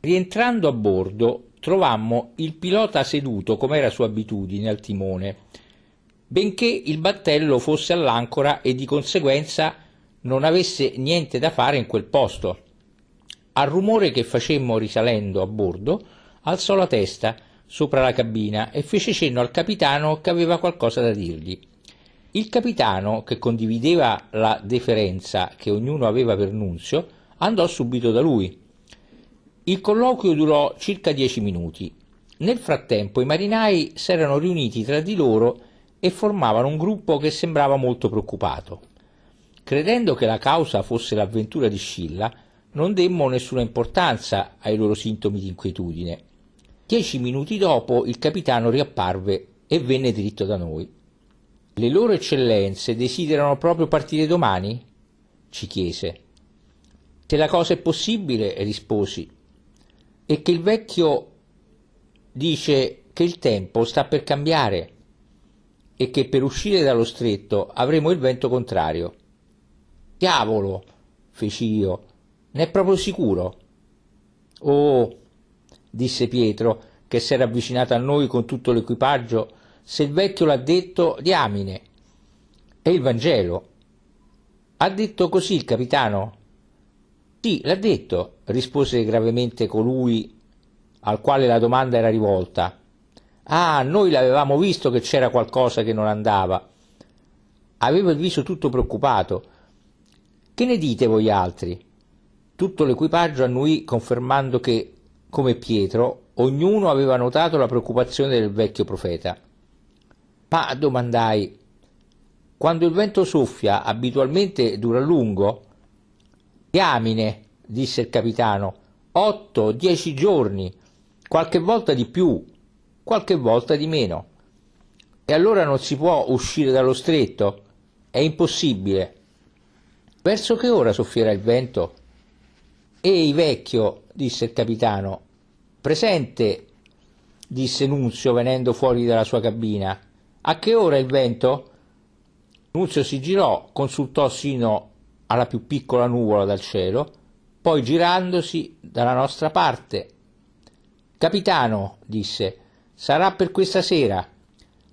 Rientrando a bordo, trovammo il pilota seduto, come era sua abitudine, al timone, benché il battello fosse all'ancora e di conseguenza non avesse niente da fare in quel posto. Al rumore che facemmo risalendo a bordo, alzò la testa sopra la cabina e fece cenno al capitano che aveva qualcosa da dirgli. Il capitano, che condivideva la deferenza che ognuno aveva per Nunzio, andò subito da lui il colloquio durò circa dieci minuti. Nel frattempo i marinai s'erano riuniti tra di loro e formavano un gruppo che sembrava molto preoccupato. Credendo che la causa fosse l'avventura di Scilla, non demmo nessuna importanza ai loro sintomi di inquietudine. Dieci minuti dopo il capitano riapparve e venne diritto da noi. Le loro eccellenze desiderano proprio partire domani? ci chiese. Se la cosa è possibile, risposi, e che il vecchio dice che il tempo sta per cambiare e che per uscire dallo stretto avremo il vento contrario. Diavolo, feci io, ne è proprio sicuro. Oh, disse Pietro, che s'era avvicinato a noi con tutto l'equipaggio, se il vecchio l'ha detto, diamine. È il Vangelo. Ha detto così il capitano? Sì, l'ha detto, rispose gravemente colui al quale la domanda era rivolta. Ah, noi l'avevamo visto che c'era qualcosa che non andava. Aveva il viso tutto preoccupato. Che ne dite voi altri? Tutto l'equipaggio annuì confermando che, come Pietro, ognuno aveva notato la preoccupazione del vecchio profeta. Ma domandai, quando il vento soffia abitualmente dura a lungo? Diamine, disse il capitano, otto, dieci giorni, qualche volta di più, qualche volta di meno. E allora non si può uscire dallo stretto, è impossibile. Verso che ora soffierà il vento? Ehi vecchio, disse il capitano. Presente, disse Nunzio venendo fuori dalla sua cabina. A che ora il vento? Nunzio si girò, consultò sino alla più piccola nuvola dal cielo poi girandosi dalla nostra parte. Capitano, disse, sarà per questa sera,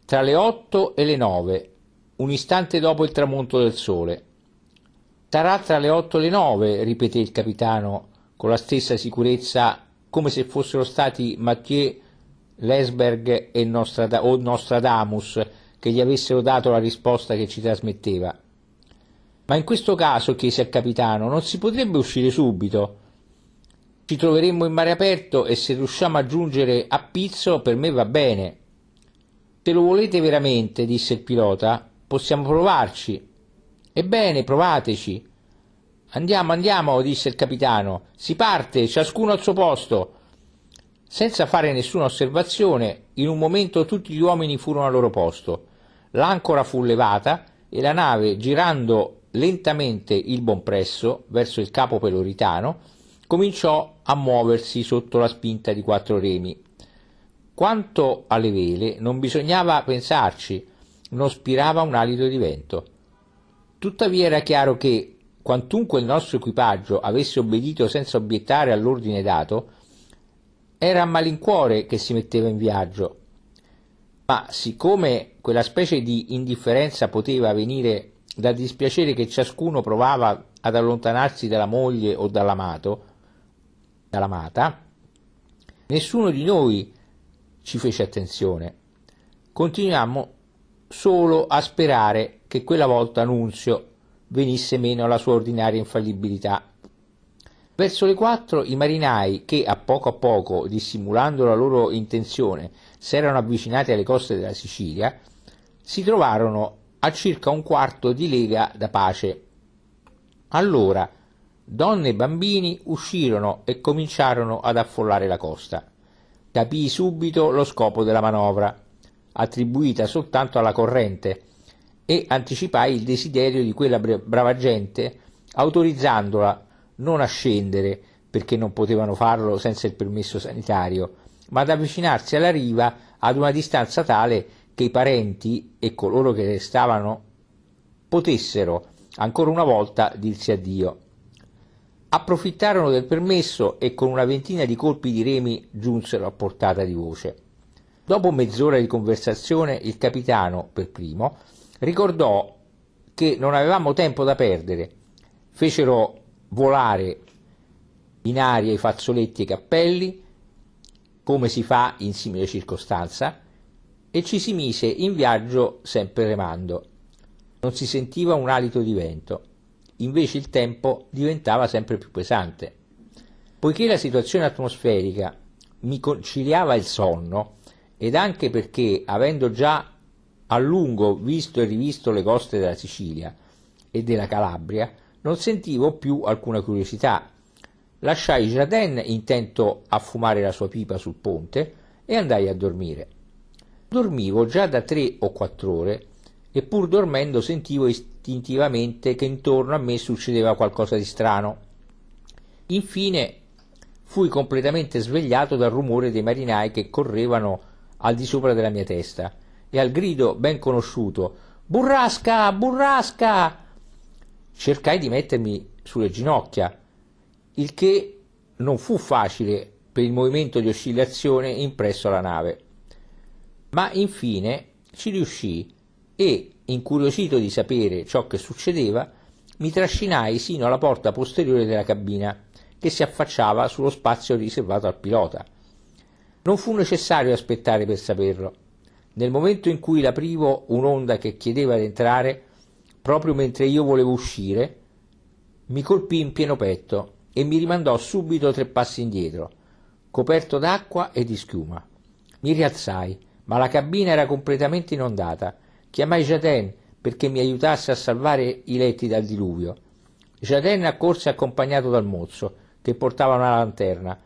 tra le otto e le nove, un istante dopo il tramonto del sole. Sarà tra le otto e le nove, ripeté il capitano con la stessa sicurezza come se fossero stati Mathieu, Lesberg e Nostradamus che gli avessero dato la risposta che ci trasmetteva. Ma in questo caso, chiese il capitano, non si potrebbe uscire subito? Ci troveremmo in mare aperto e se riusciamo a giungere a Pizzo per me va bene. Se lo volete veramente, disse il pilota, possiamo provarci. Ebbene, provateci. Andiamo, andiamo, disse il capitano. Si parte, ciascuno al suo posto. Senza fare nessuna osservazione, in un momento tutti gli uomini furono al loro posto. L'ancora fu levata e la nave, girando lentamente il Bonpresso verso il capo peloritano cominciò a muoversi sotto la spinta di quattro remi. Quanto alle vele non bisognava pensarci, non spirava un alito di vento. Tuttavia era chiaro che, quantunque il nostro equipaggio avesse obbedito senza obiettare all'ordine dato, era a malincuore che si metteva in viaggio. Ma siccome quella specie di indifferenza poteva venire dal dispiacere che ciascuno provava ad allontanarsi dalla moglie o dall'amato, dall'amata, nessuno di noi ci fece attenzione. Continuiamo solo a sperare che quella volta Nunzio venisse meno alla sua ordinaria infallibilità. Verso le quattro i marinai, che a poco a poco, dissimulando la loro intenzione, s'erano avvicinati alle coste della Sicilia, si trovarono a circa un quarto di lega da pace. Allora donne e bambini uscirono e cominciarono ad affollare la costa. Capii subito lo scopo della manovra, attribuita soltanto alla corrente, e anticipai il desiderio di quella brava gente, autorizzandola non a scendere, perché non potevano farlo senza il permesso sanitario, ma ad avvicinarsi alla riva ad una distanza tale che i parenti e coloro che restavano potessero ancora una volta dirsi addio. Approfittarono del permesso e con una ventina di colpi di remi giunsero a portata di voce. Dopo mezz'ora di conversazione il capitano, per primo, ricordò che non avevamo tempo da perdere. Fecero volare in aria i fazzoletti e i cappelli, come si fa in simile circostanza, e ci si mise in viaggio sempre remando. Non si sentiva un alito di vento, invece il tempo diventava sempre più pesante. Poiché la situazione atmosferica mi conciliava il sonno, ed anche perché avendo già a lungo visto e rivisto le coste della Sicilia e della Calabria, non sentivo più alcuna curiosità. Lasciai Jaden intento a fumare la sua pipa sul ponte e andai a dormire. Dormivo già da tre o quattr'ore e pur dormendo sentivo istintivamente che intorno a me succedeva qualcosa di strano. Infine fui completamente svegliato dal rumore dei marinai che correvano al di sopra della mia testa e al grido ben conosciuto Burrasca! Burrasca! Cercai di mettermi sulle ginocchia, il che non fu facile per il movimento di oscillazione impresso alla nave ma infine ci riuscì e, incuriosito di sapere ciò che succedeva, mi trascinai sino alla porta posteriore della cabina, che si affacciava sullo spazio riservato al pilota. Non fu necessario aspettare per saperlo. Nel momento in cui l'aprivo un'onda che chiedeva di entrare, proprio mentre io volevo uscire, mi colpì in pieno petto e mi rimandò subito tre passi indietro, coperto d'acqua e di schiuma. Mi rialzai ma la cabina era completamente inondata. Chiamai Jaden perché mi aiutasse a salvare i letti dal diluvio. Jaden accorse accompagnato dal mozzo, che portava una lanterna.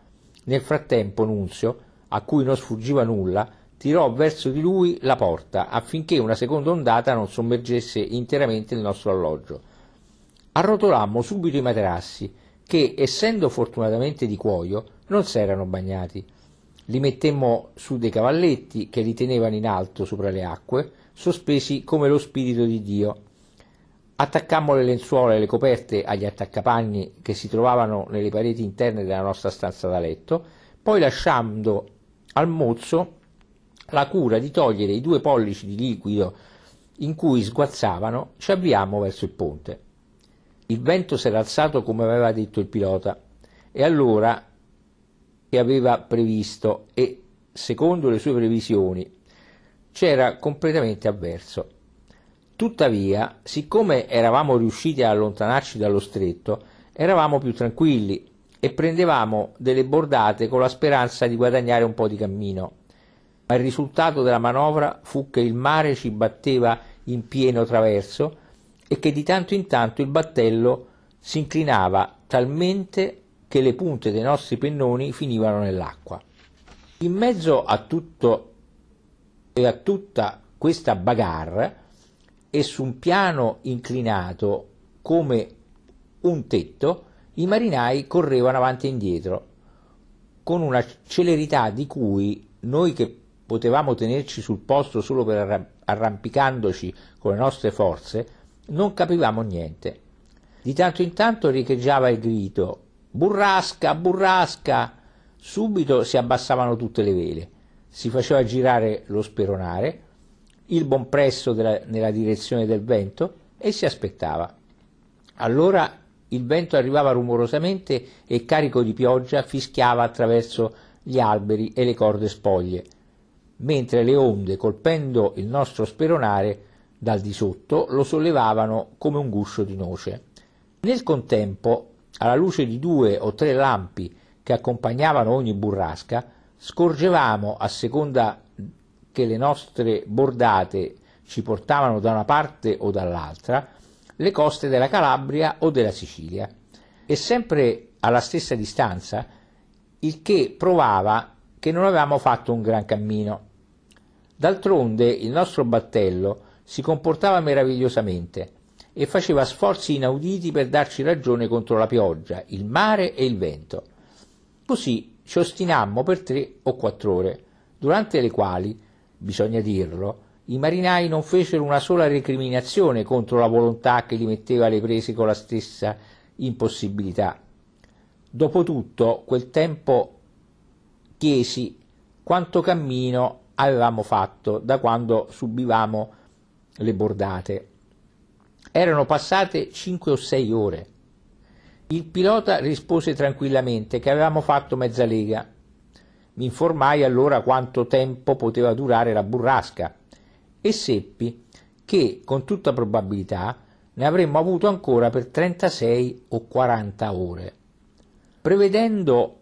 Nel frattempo Nunzio, a cui non sfuggiva nulla, tirò verso di lui la porta affinché una seconda ondata non sommergesse interamente il nostro alloggio. Arrotolammo subito i materassi, che, essendo fortunatamente di cuoio, non s'erano bagnati. Li mettemmo su dei cavalletti che li tenevano in alto sopra le acque, sospesi come lo spirito di Dio. Attaccammo le lenzuola e le coperte agli attaccapanni che si trovavano nelle pareti interne della nostra stanza da letto, poi lasciando al mozzo la cura di togliere i due pollici di liquido in cui sguazzavano, ci avviammo verso il ponte. Il vento s'era alzato come aveva detto il pilota, e allora che aveva previsto e, secondo le sue previsioni, c'era completamente avverso. Tuttavia, siccome eravamo riusciti ad allontanarci dallo stretto, eravamo più tranquilli e prendevamo delle bordate con la speranza di guadagnare un po' di cammino. Ma il risultato della manovra fu che il mare ci batteva in pieno traverso e che di tanto in tanto il battello si inclinava talmente che le punte dei nostri pennoni finivano nell'acqua. In mezzo a tutto e a tutta questa bagarre e su un piano inclinato come un tetto, i marinai correvano avanti e indietro con una celerità di cui noi che potevamo tenerci sul posto solo per arrampicandoci con le nostre forze, non capivamo niente. Di tanto in tanto riecheggiava il grido burrasca, burrasca. Subito si abbassavano tutte le vele, si faceva girare lo speronare, il buon presso della, nella direzione del vento e si aspettava. Allora il vento arrivava rumorosamente e carico di pioggia fischiava attraverso gli alberi e le corde spoglie, mentre le onde, colpendo il nostro speronare dal di sotto, lo sollevavano come un guscio di noce. Nel contempo alla luce di due o tre lampi che accompagnavano ogni burrasca, scorgevamo, a seconda che le nostre bordate ci portavano da una parte o dall'altra, le coste della Calabria o della Sicilia, e sempre alla stessa distanza, il che provava che non avevamo fatto un gran cammino. D'altronde il nostro battello si comportava meravigliosamente, e faceva sforzi inauditi per darci ragione contro la pioggia, il mare e il vento. Così ci ostinammo per tre o quattro ore, durante le quali, bisogna dirlo, i marinai non fecero una sola recriminazione contro la volontà che li metteva alle prese con la stessa impossibilità. Dopotutto, quel tempo chiesi quanto cammino avevamo fatto da quando subivamo le bordate. Erano passate 5 o 6 ore. Il pilota rispose tranquillamente che avevamo fatto mezza lega. Mi informai allora quanto tempo poteva durare la burrasca e seppi che, con tutta probabilità, ne avremmo avuto ancora per 36 o 40 ore. Prevedendo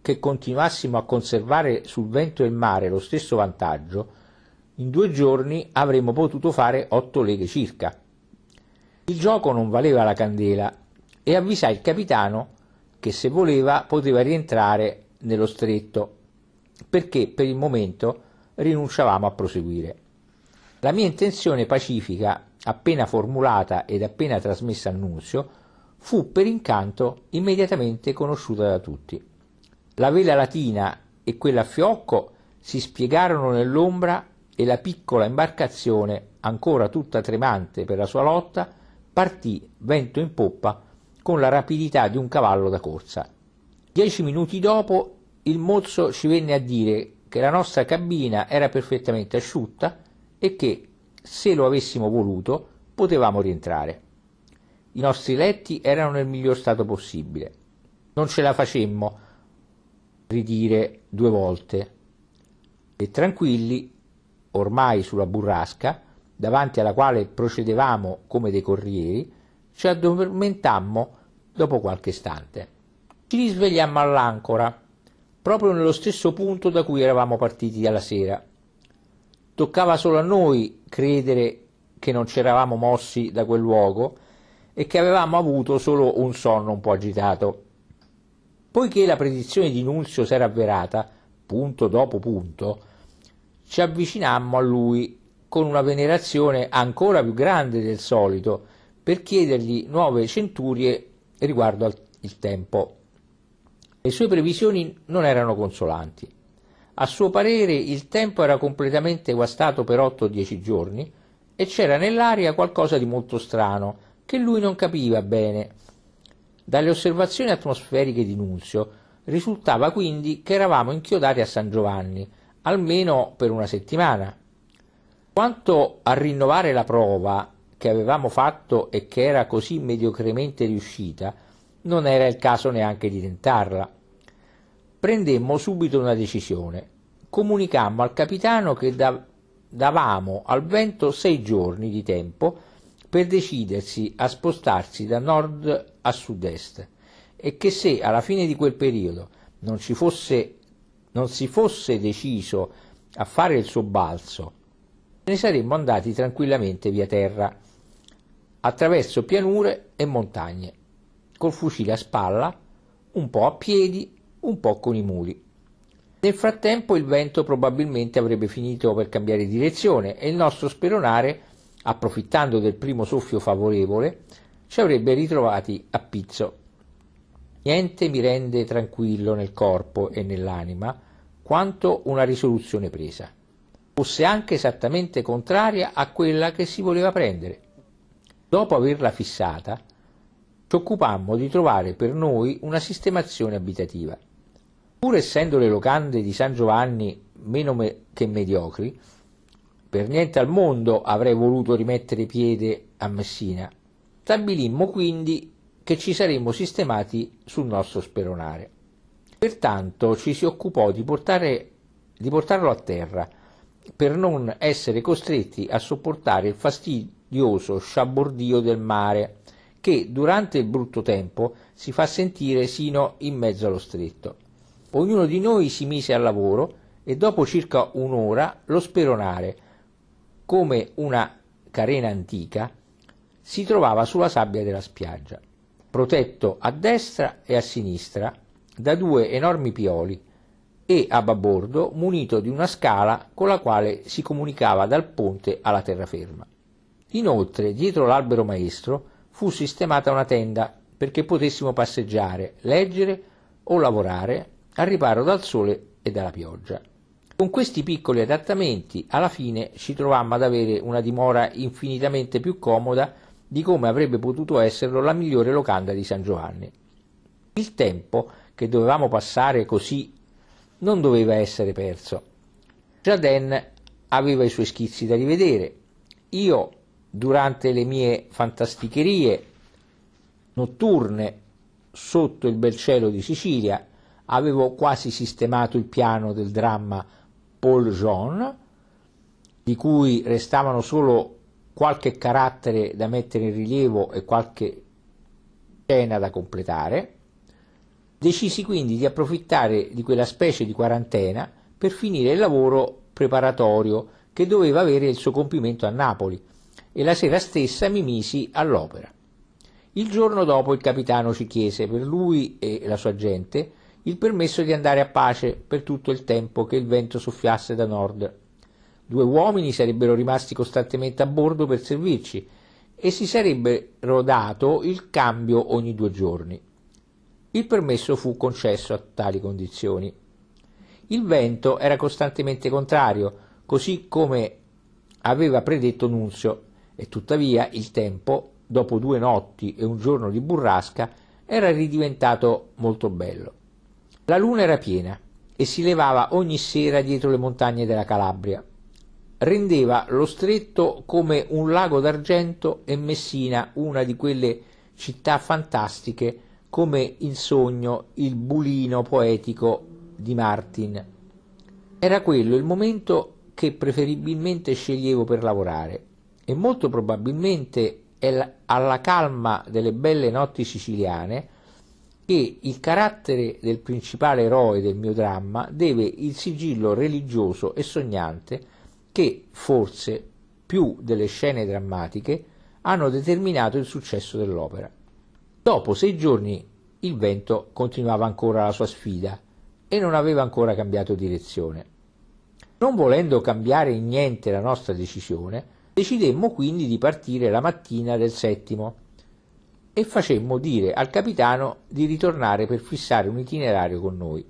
che continuassimo a conservare sul vento e il mare lo stesso vantaggio, in due giorni avremmo potuto fare otto leghe circa. Il gioco non valeva la candela e avvisai il capitano che se voleva poteva rientrare nello stretto perché per il momento rinunciavamo a proseguire. La mia intenzione pacifica, appena formulata ed appena trasmessa al nunzio, fu per incanto immediatamente conosciuta da tutti. La vela latina e quella a fiocco si spiegarono nell'ombra e la piccola imbarcazione, ancora tutta tremante per la sua lotta, partì vento in poppa con la rapidità di un cavallo da corsa. Dieci minuti dopo il mozzo ci venne a dire che la nostra cabina era perfettamente asciutta e che, se lo avessimo voluto, potevamo rientrare. I nostri letti erano nel miglior stato possibile. Non ce la facemmo ridire due volte e tranquilli, ormai sulla burrasca, davanti alla quale procedevamo come dei corrieri, ci addormentammo dopo qualche istante. Ci risvegliammo all'ancora, proprio nello stesso punto da cui eravamo partiti alla sera. Toccava solo a noi credere che non ci eravamo mossi da quel luogo e che avevamo avuto solo un sonno un po' agitato. Poiché la predizione di Nunzio si era avverata, punto dopo punto, ci avvicinammo a lui con una venerazione ancora più grande del solito, per chiedergli nuove centurie riguardo al il tempo. Le sue previsioni non erano consolanti. A suo parere il tempo era completamente guastato per 8-10 giorni e c'era nell'aria qualcosa di molto strano che lui non capiva bene. Dalle osservazioni atmosferiche di Nunzio risultava quindi che eravamo inchiodati a San Giovanni, almeno per una settimana. Quanto a rinnovare la prova che avevamo fatto e che era così mediocremente riuscita, non era il caso neanche di tentarla. Prendemmo subito una decisione. Comunicammo al capitano che da davamo al vento sei giorni di tempo per decidersi a spostarsi da nord a sud-est e che se alla fine di quel periodo non, fosse, non si fosse deciso a fare il suo balzo ne saremmo andati tranquillamente via terra, attraverso pianure e montagne, col fucile a spalla, un po' a piedi, un po' con i muli. Nel frattempo il vento probabilmente avrebbe finito per cambiare direzione e il nostro speronare, approfittando del primo soffio favorevole, ci avrebbe ritrovati a pizzo. Niente mi rende tranquillo nel corpo e nell'anima quanto una risoluzione presa fosse anche esattamente contraria a quella che si voleva prendere. Dopo averla fissata, ci occupammo di trovare per noi una sistemazione abitativa. Pur essendo le locande di San Giovanni meno me che mediocri, per niente al mondo avrei voluto rimettere piede a Messina. Stabilimmo quindi che ci saremmo sistemati sul nostro speronare. Pertanto ci si occupò di, portare, di portarlo a terra per non essere costretti a sopportare il fastidioso sciabordio del mare, che durante il brutto tempo si fa sentire sino in mezzo allo stretto. Ognuno di noi si mise al lavoro e dopo circa un'ora lo speronare, come una carena antica, si trovava sulla sabbia della spiaggia, protetto a destra e a sinistra da due enormi pioli e a babordo munito di una scala con la quale si comunicava dal ponte alla terraferma. Inoltre, dietro l'albero maestro fu sistemata una tenda perché potessimo passeggiare, leggere o lavorare al riparo dal sole e dalla pioggia. Con questi piccoli adattamenti alla fine ci trovammo ad avere una dimora infinitamente più comoda di come avrebbe potuto esserlo la migliore locanda di San Giovanni. Il tempo che dovevamo passare così non doveva essere perso. Jaden aveva i suoi schizzi da rivedere. Io, durante le mie fantasticherie notturne sotto il bel cielo di Sicilia, avevo quasi sistemato il piano del dramma Paul Jean, di cui restavano solo qualche carattere da mettere in rilievo e qualche scena da completare. Decisi quindi di approfittare di quella specie di quarantena per finire il lavoro preparatorio che doveva avere il suo compimento a Napoli e la sera stessa mi misi all'opera. Il giorno dopo il capitano ci chiese, per lui e la sua gente, il permesso di andare a pace per tutto il tempo che il vento soffiasse da nord. Due uomini sarebbero rimasti costantemente a bordo per servirci e si sarebbero dato il cambio ogni due giorni. Il permesso fu concesso a tali condizioni. Il vento era costantemente contrario, così come aveva predetto Nunzio, e tuttavia il tempo, dopo due notti e un giorno di burrasca, era ridiventato molto bello. La luna era piena e si levava ogni sera dietro le montagne della Calabria. Rendeva lo stretto come un lago d'argento e Messina una di quelle città fantastiche come in sogno il bulino poetico di Martin. Era quello il momento che preferibilmente sceglievo per lavorare e molto probabilmente è alla calma delle belle notti siciliane che il carattere del principale eroe del mio dramma deve il sigillo religioso e sognante che, forse, più delle scene drammatiche, hanno determinato il successo dell'opera. Dopo sei giorni il vento continuava ancora la sua sfida e non aveva ancora cambiato direzione. Non volendo cambiare in niente la nostra decisione, decidemmo quindi di partire la mattina del settimo e facemmo dire al capitano di ritornare per fissare un itinerario con noi.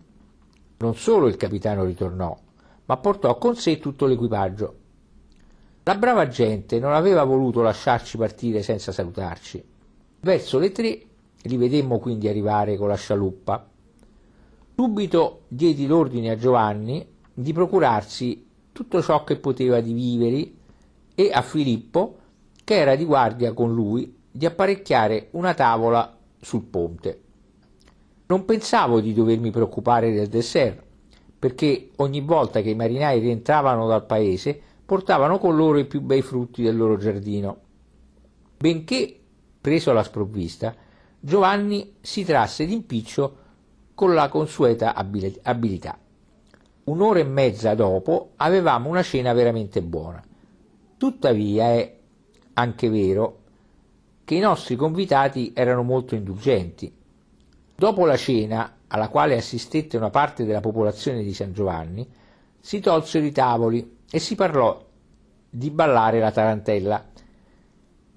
Non solo il capitano ritornò, ma portò con sé tutto l'equipaggio. La brava gente non aveva voluto lasciarci partire senza salutarci Verso le tre li vedemmo quindi arrivare con la scialuppa. Subito diedi l'ordine a Giovanni di procurarsi tutto ciò che poteva di viveri e a Filippo, che era di guardia con lui, di apparecchiare una tavola sul ponte. Non pensavo di dovermi preoccupare del dessert, perché ogni volta che i marinai rientravano dal paese portavano con loro i più bei frutti del loro giardino. Benché Preso alla sprovvista, Giovanni si trasse d'impiccio con la consueta abilità. Un'ora e mezza dopo avevamo una cena veramente buona. Tuttavia è anche vero che i nostri convitati erano molto indulgenti. Dopo la cena, alla quale assistette una parte della popolazione di San Giovanni, si tolsero i tavoli e si parlò di ballare la tarantella.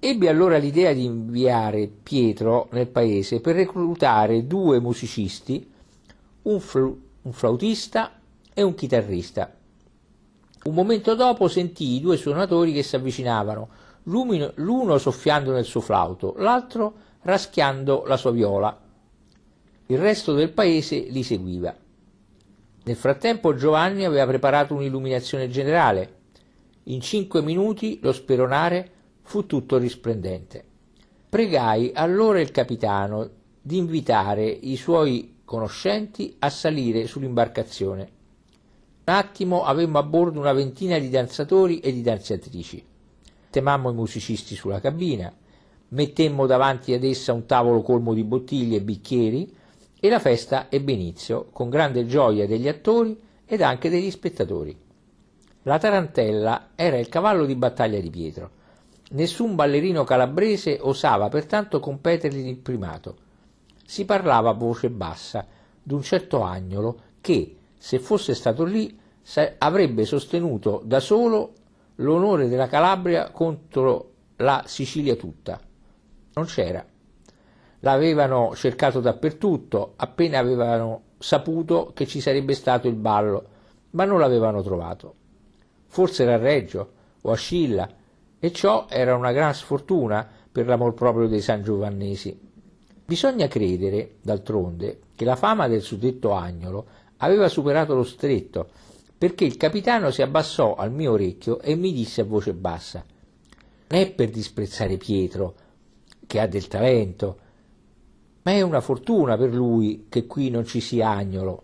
Ebbe allora l'idea di inviare Pietro nel paese per reclutare due musicisti, un, fl- un flautista e un chitarrista. Un momento dopo sentì i due suonatori che si avvicinavano, l'uno, l'uno soffiando nel suo flauto, l'altro raschiando la sua viola. Il resto del paese li seguiva. Nel frattempo Giovanni aveva preparato un'illuminazione generale. In cinque minuti lo speronare fu tutto risplendente. Pregai allora il capitano di invitare i suoi conoscenti a salire sull'imbarcazione. Un attimo avemmo a bordo una ventina di danzatori e di danzatrici. Temammo i musicisti sulla cabina, mettemmo davanti ad essa un tavolo colmo di bottiglie e bicchieri e la festa ebbe inizio con grande gioia degli attori ed anche degli spettatori. La tarantella era il cavallo di battaglia di Pietro Nessun ballerino calabrese osava pertanto competergli il primato. Si parlava a voce bassa d'un certo Agnolo che, se fosse stato lì, avrebbe sostenuto da solo l'onore della Calabria contro la Sicilia tutta. Non c'era. L'avevano cercato dappertutto, appena avevano saputo che ci sarebbe stato il ballo, ma non l'avevano trovato. Forse era a Reggio o a Scilla e ciò era una gran sfortuna per l'amor proprio dei sangiovannesi. Bisogna credere, d'altronde, che la fama del suddetto agnolo aveva superato lo stretto, perché il capitano si abbassò al mio orecchio e mi disse a voce bassa Non è per disprezzare Pietro, che ha del talento, ma è una fortuna per lui che qui non ci sia agnolo.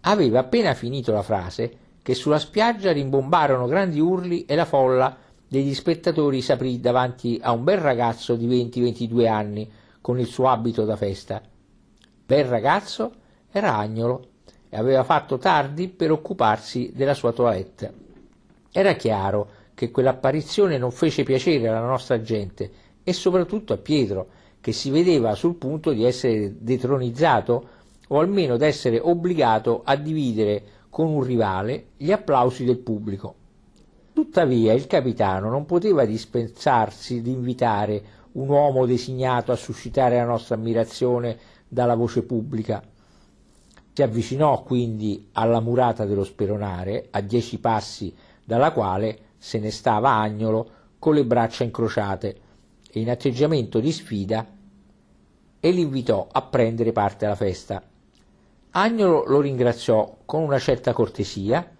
Aveva appena finito la frase che sulla spiaggia rimbombarono grandi urli e la folla degli spettatori s'aprì davanti a un bel ragazzo di 20-22 anni con il suo abito da festa. Bel ragazzo era agnolo e aveva fatto tardi per occuparsi della sua toilette. Era chiaro che quell'apparizione non fece piacere alla nostra gente e soprattutto a Pietro, che si vedeva sul punto di essere detronizzato o almeno d'essere obbligato a dividere con un rivale gli applausi del pubblico. Tuttavia il capitano non poteva dispensarsi d'invitare un uomo designato a suscitare la nostra ammirazione dalla voce pubblica. Si avvicinò quindi alla murata dello speronare, a dieci passi dalla quale se ne stava Agnolo con le braccia incrociate e in atteggiamento di sfida e l'invitò a prendere parte alla festa. Agnolo lo ringraziò con una certa cortesia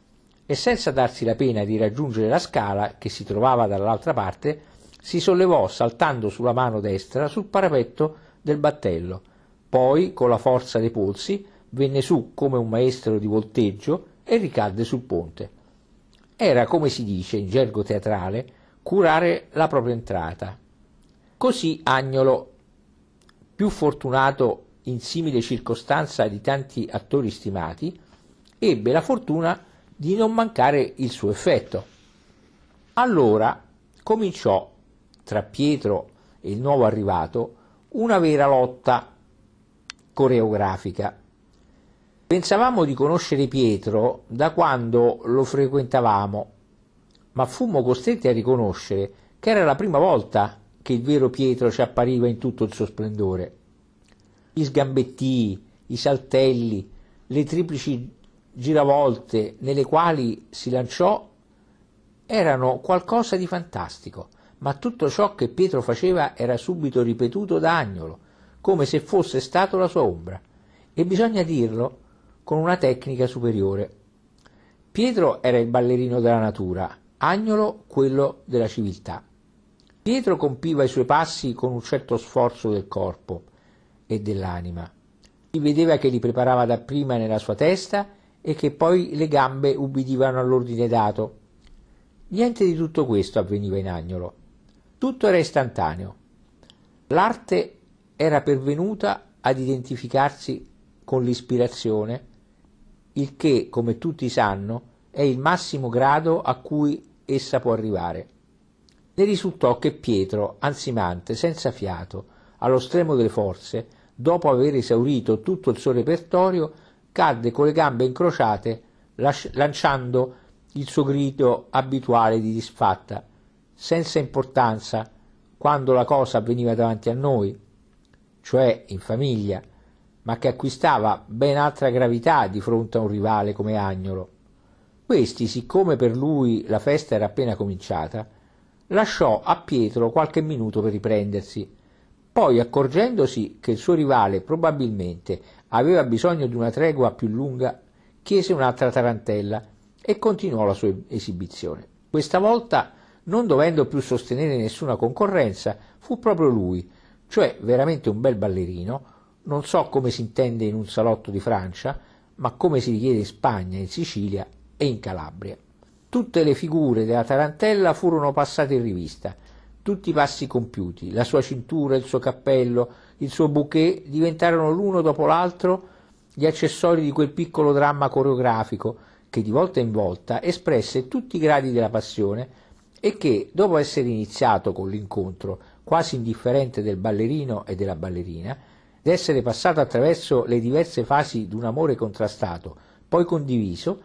e senza darsi la pena di raggiungere la scala che si trovava dall'altra parte, si sollevò saltando sulla mano destra sul parapetto del battello, poi con la forza dei polsi venne su come un maestro di volteggio e ricadde sul ponte. Era, come si dice in gergo teatrale, curare la propria entrata. Così Agnolo, più fortunato in simile circostanza di tanti attori stimati, ebbe la fortuna di di non mancare il suo effetto. Allora cominciò tra Pietro e il nuovo arrivato una vera lotta coreografica. Pensavamo di conoscere Pietro da quando lo frequentavamo, ma fummo costretti a riconoscere che era la prima volta che il vero Pietro ci appariva in tutto il suo splendore. Gli sgambettii, i saltelli, le triplici giravolte nelle quali si lanciò erano qualcosa di fantastico, ma tutto ciò che Pietro faceva era subito ripetuto da Agnolo, come se fosse stato la sua ombra, e bisogna dirlo con una tecnica superiore. Pietro era il ballerino della natura, Agnolo quello della civiltà. Pietro compiva i suoi passi con un certo sforzo del corpo e dell'anima. Si vedeva che li preparava dapprima nella sua testa e che poi le gambe ubbidivano all'ordine dato. Niente di tutto questo avveniva in Agnolo. Tutto era istantaneo. L'arte era pervenuta ad identificarsi con l'ispirazione, il che, come tutti sanno, è il massimo grado a cui essa può arrivare. Ne risultò che Pietro, ansimante, senza fiato, allo stremo delle forze, dopo aver esaurito tutto il suo repertorio, cadde con le gambe incrociate lanciando il suo grido abituale di disfatta, senza importanza quando la cosa avveniva davanti a noi, cioè in famiglia, ma che acquistava ben altra gravità di fronte a un rivale come Agnolo. Questi, siccome per lui la festa era appena cominciata, lasciò a Pietro qualche minuto per riprendersi, poi accorgendosi che il suo rivale probabilmente aveva bisogno di una tregua più lunga, chiese un'altra tarantella e continuò la sua esibizione. Questa volta, non dovendo più sostenere nessuna concorrenza, fu proprio lui, cioè veramente un bel ballerino, non so come si intende in un salotto di Francia, ma come si richiede in Spagna, in Sicilia e in Calabria. Tutte le figure della tarantella furono passate in rivista, tutti i passi compiuti, la sua cintura, il suo cappello, il suo bouquet diventarono l'uno dopo l'altro gli accessori di quel piccolo dramma coreografico che di volta in volta espresse tutti i gradi della passione e che, dopo essere iniziato con l'incontro quasi indifferente del ballerino e della ballerina, d'essere passato attraverso le diverse fasi di un amore contrastato, poi condiviso,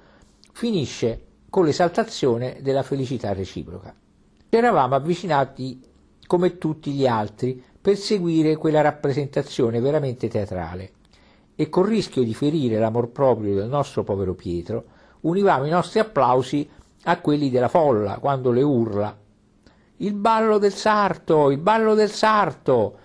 finisce con l'esaltazione della felicità reciproca. eravamo avvicinati come tutti gli altri per seguire quella rappresentazione veramente teatrale e col rischio di ferire l'amor proprio del nostro povero Pietro univamo i nostri applausi a quelli della folla quando le urla il ballo del sarto il ballo del sarto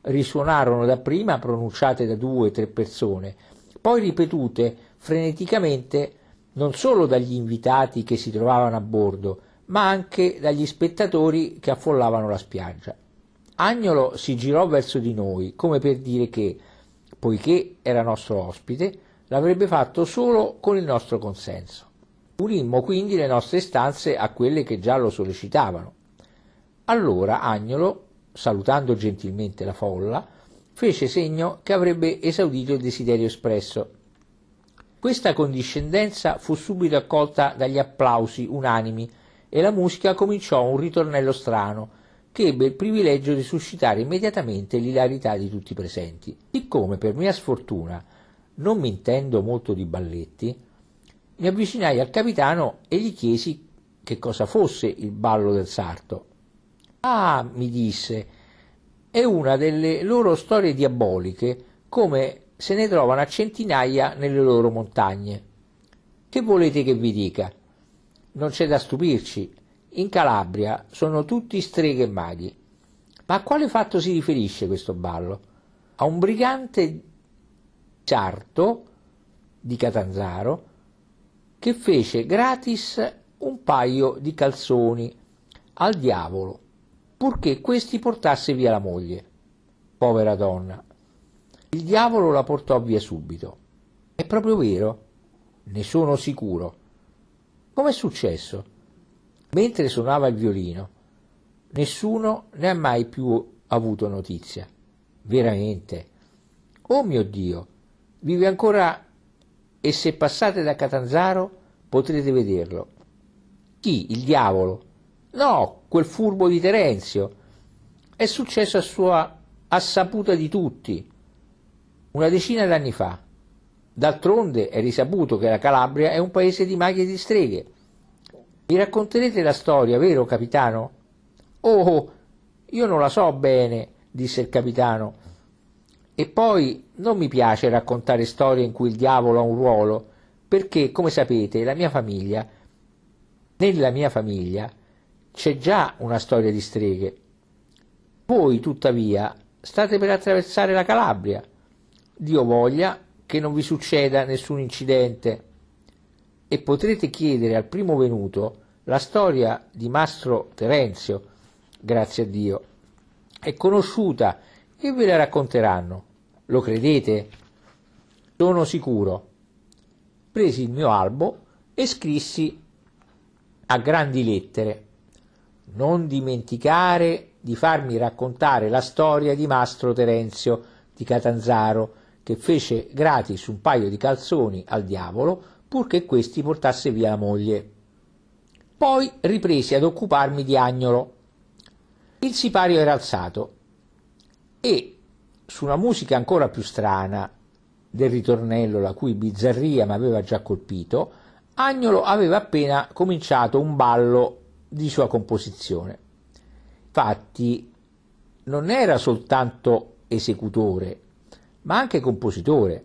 risuonarono dapprima pronunciate da due o tre persone poi ripetute freneticamente non solo dagli invitati che si trovavano a bordo ma anche dagli spettatori che affollavano la spiaggia Agnolo si girò verso di noi, come per dire che, poiché era nostro ospite, l'avrebbe fatto solo con il nostro consenso. Unimmo quindi le nostre stanze a quelle che già lo sollecitavano. Allora Agnolo, salutando gentilmente la folla, fece segno che avrebbe esaudito il desiderio espresso. Questa condiscendenza fu subito accolta dagli applausi unanimi e la musica cominciò un ritornello strano, che ebbe il privilegio di suscitare immediatamente l'ilarità di tutti i presenti. Siccome per mia sfortuna non mi intendo molto di balletti, mi avvicinai al capitano e gli chiesi che cosa fosse il ballo del sarto. Ah, mi disse, è una delle loro storie diaboliche, come se ne trovano a centinaia nelle loro montagne. Che volete che vi dica? Non c'è da stupirci, in Calabria sono tutti streghe e maghi. Ma a quale fatto si riferisce questo ballo? A un brigante sarto di Catanzaro che fece gratis un paio di calzoni al diavolo purché questi portasse via la moglie. Povera donna. Il diavolo la portò via subito. È proprio vero? Ne sono sicuro. Com'è successo? Mentre suonava il violino, nessuno ne ha mai più avuto notizia. Veramente. Oh mio Dio, vive ancora e se passate da Catanzaro potrete vederlo. Chi? Il diavolo? No, quel furbo di Terenzio. È successo a sua a saputa di tutti, una decina d'anni fa. D'altronde è risaputo che la Calabria è un paese di maghi e di streghe. Mi racconterete la storia, vero capitano? Oh, io non la so bene, disse il capitano. E poi non mi piace raccontare storie in cui il diavolo ha un ruolo, perché, come sapete, la mia famiglia, nella mia famiglia, c'è già una storia di streghe. Voi, tuttavia, state per attraversare la Calabria. Dio voglia che non vi succeda nessun incidente e potrete chiedere al primo venuto la storia di Mastro Terenzio, grazie a Dio. È conosciuta e ve la racconteranno. Lo credete? Sono sicuro. Presi il mio albo e scrissi a grandi lettere. Non dimenticare di farmi raccontare la storia di Mastro Terenzio di Catanzaro, che fece gratis un paio di calzoni al diavolo purché questi portasse via la moglie. Poi ripresi ad occuparmi di Agnolo. Il sipario era alzato e, su una musica ancora più strana del ritornello la cui bizzarria mi aveva già colpito, Agnolo aveva appena cominciato un ballo di sua composizione. Infatti non era soltanto esecutore, ma anche compositore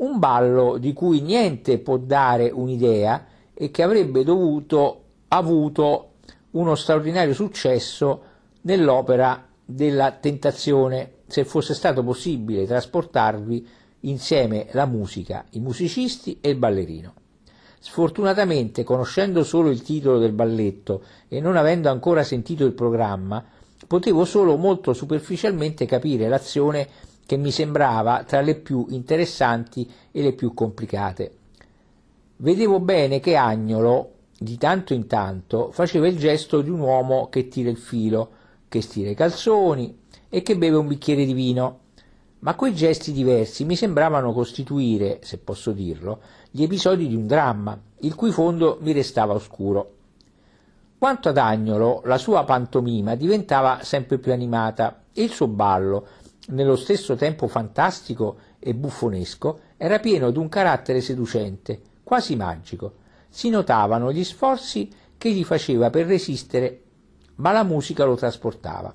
un ballo di cui niente può dare un'idea e che avrebbe dovuto avuto uno straordinario successo nell'opera della tentazione se fosse stato possibile trasportarvi insieme la musica, i musicisti e il ballerino. Sfortunatamente, conoscendo solo il titolo del balletto e non avendo ancora sentito il programma, potevo solo molto superficialmente capire l'azione che mi sembrava tra le più interessanti e le più complicate. Vedevo bene che Agnolo, di tanto in tanto, faceva il gesto di un uomo che tira il filo, che stira i calzoni e che beve un bicchiere di vino. Ma quei gesti diversi mi sembravano costituire, se posso dirlo, gli episodi di un dramma, il cui fondo mi restava oscuro. Quanto ad Agnolo, la sua pantomima diventava sempre più animata e il suo ballo, nello stesso tempo fantastico e buffonesco, era pieno di un carattere seducente, quasi magico. Si notavano gli sforzi che gli faceva per resistere, ma la musica lo trasportava.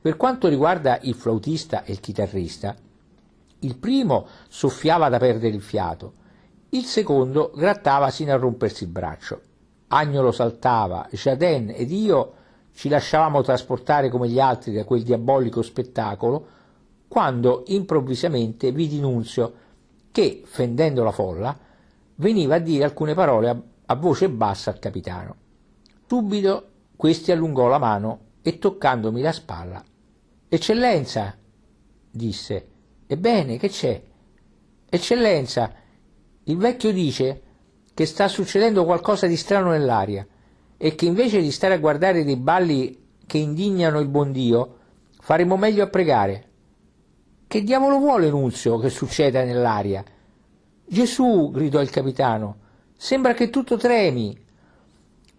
Per quanto riguarda il flautista e il chitarrista, il primo soffiava da perdere il fiato, il secondo grattava sino a rompersi il braccio. Agnolo saltava, Jaden ed io ci lasciavamo trasportare come gli altri da quel diabolico spettacolo, quando improvvisamente vidi Nunzio che, fendendo la folla, veniva a dire alcune parole a, a voce bassa al capitano. Subito questi allungò la mano e toccandomi la spalla. Eccellenza, disse. Ebbene, che c'è? Eccellenza, il vecchio dice che sta succedendo qualcosa di strano nell'aria e che invece di stare a guardare dei balli che indignano il buon Dio, faremo meglio a pregare. Che diavolo vuole Nunzio che succeda nell'aria? Gesù, gridò il capitano, sembra che tutto tremi.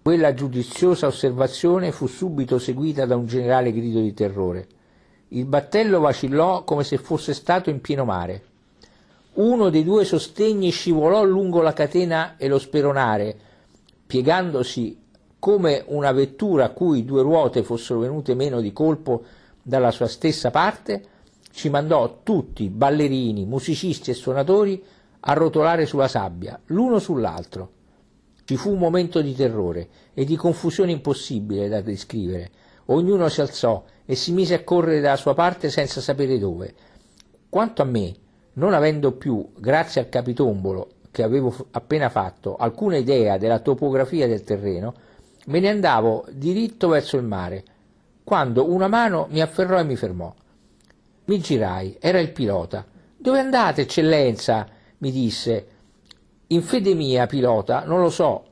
Quella giudiziosa osservazione fu subito seguita da un generale grido di terrore. Il battello vacillò come se fosse stato in pieno mare. Uno dei due sostegni scivolò lungo la catena e lo speronare, piegandosi come una vettura a cui due ruote fossero venute meno di colpo dalla sua stessa parte, ci mandò tutti, ballerini, musicisti e suonatori, a rotolare sulla sabbia, l'uno sull'altro. Ci fu un momento di terrore e di confusione impossibile da descrivere. Ognuno si alzò e si mise a correre dalla sua parte senza sapere dove. Quanto a me, non avendo più, grazie al capitombolo che avevo appena fatto, alcuna idea della topografia del terreno, me ne andavo diritto verso il mare, quando una mano mi afferrò e mi fermò. Mi girai, era il pilota. Dove andate, eccellenza? mi disse. In fede mia, pilota, non lo so.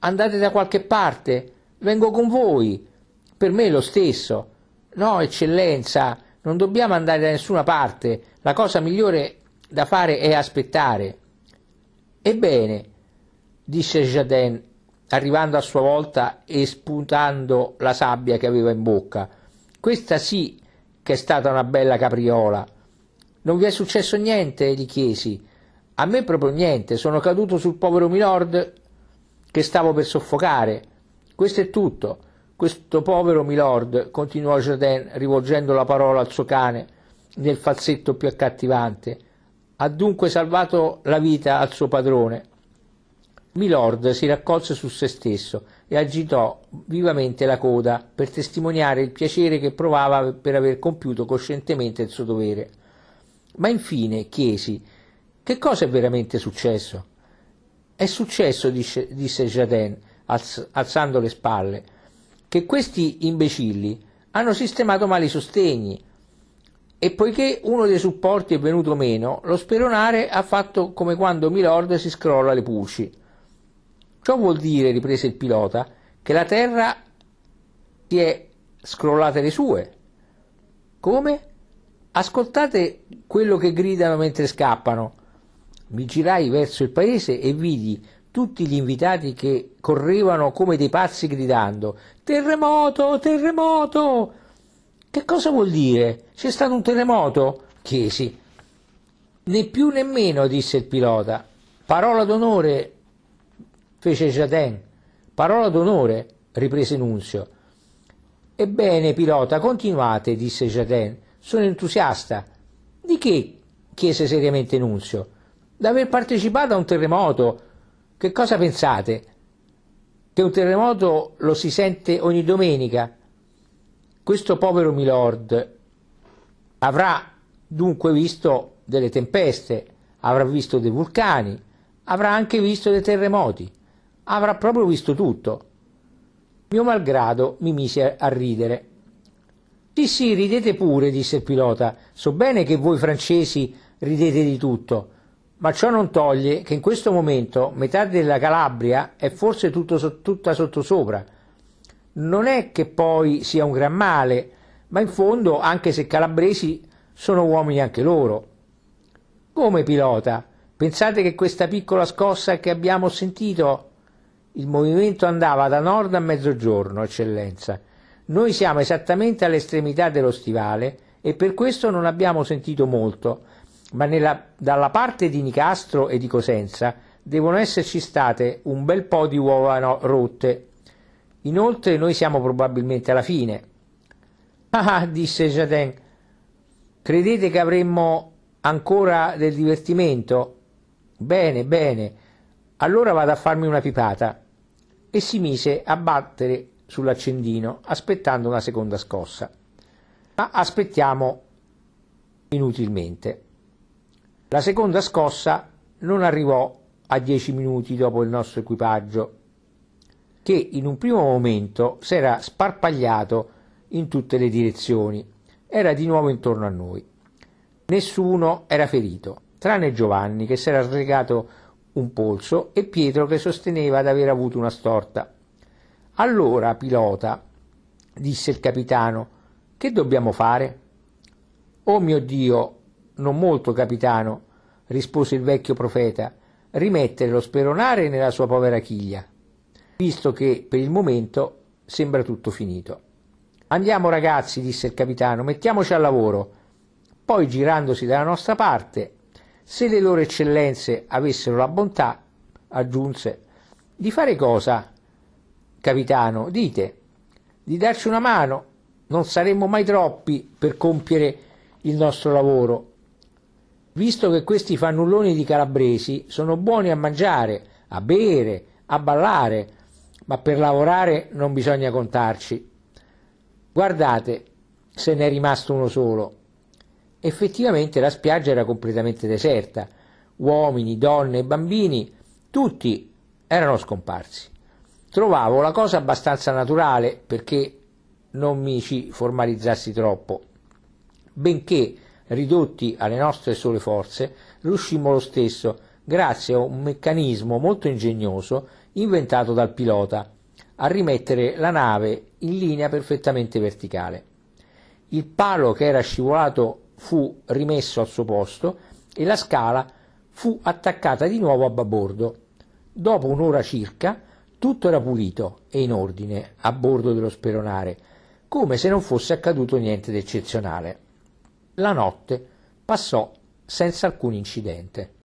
Andate da qualche parte? Vengo con voi. Per me è lo stesso. No, eccellenza, non dobbiamo andare da nessuna parte. La cosa migliore da fare è aspettare. Ebbene, disse Jaden, arrivando a sua volta e spuntando la sabbia che aveva in bocca. Questa sì che è stata una bella capriola. Non vi è successo niente? gli chiesi. A me proprio niente, sono caduto sul povero Milord che stavo per soffocare. Questo è tutto. Questo povero Milord, continuò Jordan rivolgendo la parola al suo cane nel falsetto più accattivante, ha dunque salvato la vita al suo padrone. Milord si raccolse su se stesso e agitò vivamente la coda per testimoniare il piacere che provava per aver compiuto coscientemente il suo dovere. Ma infine chiesi che cosa è veramente successo? È successo, disse, disse Jaden, alz, alzando le spalle, che questi imbecilli hanno sistemato male i sostegni e poiché uno dei supporti è venuto meno, lo speronare ha fatto come quando Milord si scrolla le pulci. Ciò vuol dire, riprese il pilota, che la Terra si è scrollata le sue. Come? Ascoltate quello che gridano mentre scappano. Mi girai verso il paese e vidi tutti gli invitati che correvano come dei pazzi gridando Terremoto, terremoto! Che cosa vuol dire? C'è stato un terremoto? chiesi. Né più né meno, disse il pilota. Parola d'onore, fece Jadin. Parola d'onore, riprese Nunzio. Ebbene, pilota, continuate, disse Jadin. Sono entusiasta. Di che? chiese seriamente Nunzio. D'aver partecipato a un terremoto. Che cosa pensate? Che un terremoto lo si sente ogni domenica? Questo povero Milord avrà dunque visto delle tempeste, avrà visto dei vulcani, avrà anche visto dei terremoti avrà proprio visto tutto. Mio malgrado mi mise a ridere. Sì, sì, ridete pure, disse il pilota. So bene che voi francesi ridete di tutto, ma ciò non toglie che in questo momento metà della Calabria è forse tutto, tutta sottosopra. Non è che poi sia un gran male, ma in fondo, anche se calabresi, sono uomini anche loro. Come pilota? Pensate che questa piccola scossa che abbiamo sentito il movimento andava da nord a mezzogiorno, eccellenza. Noi siamo esattamente all'estremità dello stivale e per questo non abbiamo sentito molto, ma nella, dalla parte di Nicastro e di Cosenza devono esserci state un bel po' di uova no, rotte. Inoltre noi siamo probabilmente alla fine. Ah, disse Jaden, credete che avremmo ancora del divertimento? Bene, bene, allora vado a farmi una pipata. E si mise a battere sull'accendino, aspettando una seconda scossa. Ma aspettiamo inutilmente. La seconda scossa non arrivò a dieci minuti dopo il nostro equipaggio, che in un primo momento si era sparpagliato in tutte le direzioni. Era di nuovo intorno a noi. Nessuno era ferito, tranne Giovanni che si era slegato un polso e Pietro che sosteneva d'aver avuto una storta. Allora, pilota, disse il capitano, che dobbiamo fare? Oh mio Dio, non molto, capitano, rispose il vecchio profeta, rimettere lo speronare nella sua povera chiglia, visto che per il momento sembra tutto finito. Andiamo ragazzi, disse il capitano, mettiamoci al lavoro. Poi girandosi dalla nostra parte, se le loro eccellenze avessero la bontà, aggiunse, di fare cosa, capitano, dite, di darci una mano, non saremmo mai troppi per compiere il nostro lavoro. Visto che questi fannulloni di calabresi sono buoni a mangiare, a bere, a ballare, ma per lavorare non bisogna contarci. Guardate se ne è rimasto uno solo. Effettivamente la spiaggia era completamente deserta, uomini, donne e bambini, tutti erano scomparsi. Trovavo la cosa abbastanza naturale perché non mi ci formalizzassi troppo, benché ridotti alle nostre sole forze, riuscimmo lo stesso, grazie a un meccanismo molto ingegnoso inventato dal pilota, a rimettere la nave in linea perfettamente verticale. Il palo che era scivolato fu rimesso al suo posto e la scala fu attaccata di nuovo a babordo. Dopo un'ora circa tutto era pulito e in ordine a bordo dello speronare, come se non fosse accaduto niente d'eccezionale. La notte passò senza alcun incidente.